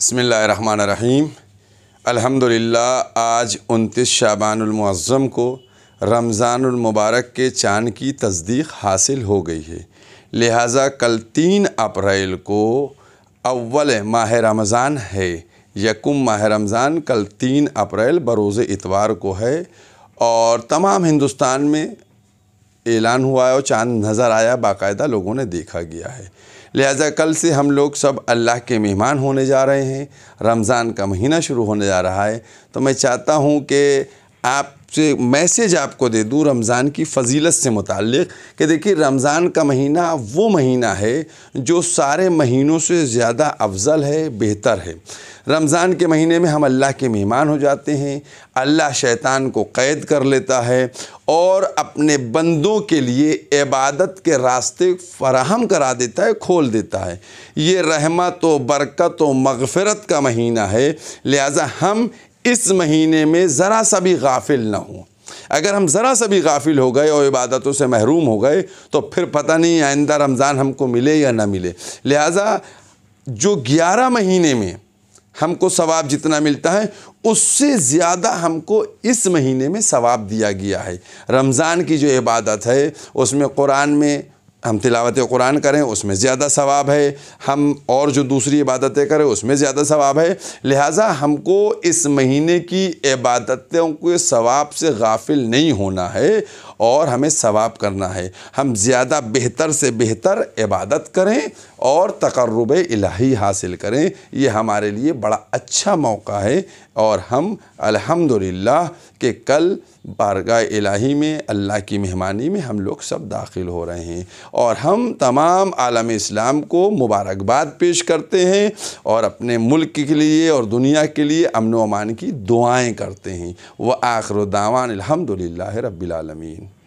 बसमीम अल्हम्दुलिल्लाह आज 29 शाबानमज़म को रमज़ानमबारक के चाँद की तस्दीक हासिल हो गई है लिहाजा कल तीन अप्रैल को अव्वल माह रमज़ान है यकुम माह रमज़ान कल तीन अप्रैल बरोज़ इतवार को है और तमाम हिंदुस्तान में ऐलान हुआ है और चांद नज़र आया बाकायदा लोगों ने देखा गया है लिहाजा कल से हम लोग सब अल्लाह के मेहमान होने जा रहे हैं रमज़ान का महीना शुरू होने जा रहा है तो मैं चाहता हूँ कि आप से मैसेज आपको दे दूँ रमज़ान की फजीलत से मुतल कि देखिए रमज़ान का महीना वो महीना है जो सारे महीनों से ज़्यादा अफजल है बेहतर है रमज़ान के महीने में हम अल्लाह के मेहमान हो जाते हैं अल्लाह शैतान को क़ैद कर लेता है और अपने बंदों के लिए इबादत के रास्ते फराहम करा देता है खोल देता है ये रहमत व बरकत व मगफ़रत का महीना है लिहाजा हम इस महीने में ज़रा सा भी गाफिल ना हो अगर हम ज़रा सा भी गाफिल हो गए और इबादतों से महरूम हो गए तो फिर पता नहीं आइंदा रमज़ान हमको मिले या ना मिले लिहाजा जो ग्यारह महीने में हमको सवाब जितना मिलता है उससे ज़्यादा हमको इस महीने में सवाब दिया गया है रमज़ान की जो इबादत है उसमें कुरान में हम तिलावत कुरान करें उसमें ज़्यादा सवाब है हम और जो दूसरी इबादतें करें उसमें ज़्यादा सवाब है लिहाजा हमको इस महीने की इबादतों के सवाब से गाफिल नहीं होना है और हमें सवाब करना है हम ज़्यादा बेहतर से बेहतर इबादत करें और तकर्रब इलाही हासिल करें ये हमारे लिए बड़ा अच्छा मौका है और हम अल्हम्दुलिल्लाह के कल बारगाह इलाही में अल्लाह की मेहमानी में हम लोग सब दाखिल हो रहे हैं और हम तमाम आलम इस्लाम को मुबारकबाद पेश करते हैं और अपने मुल्क के लिए और दुनिया के लिए अमन अमान की दुआएँ करते हैं वह आखिर दावान अलहमदिल्ला रबालमीन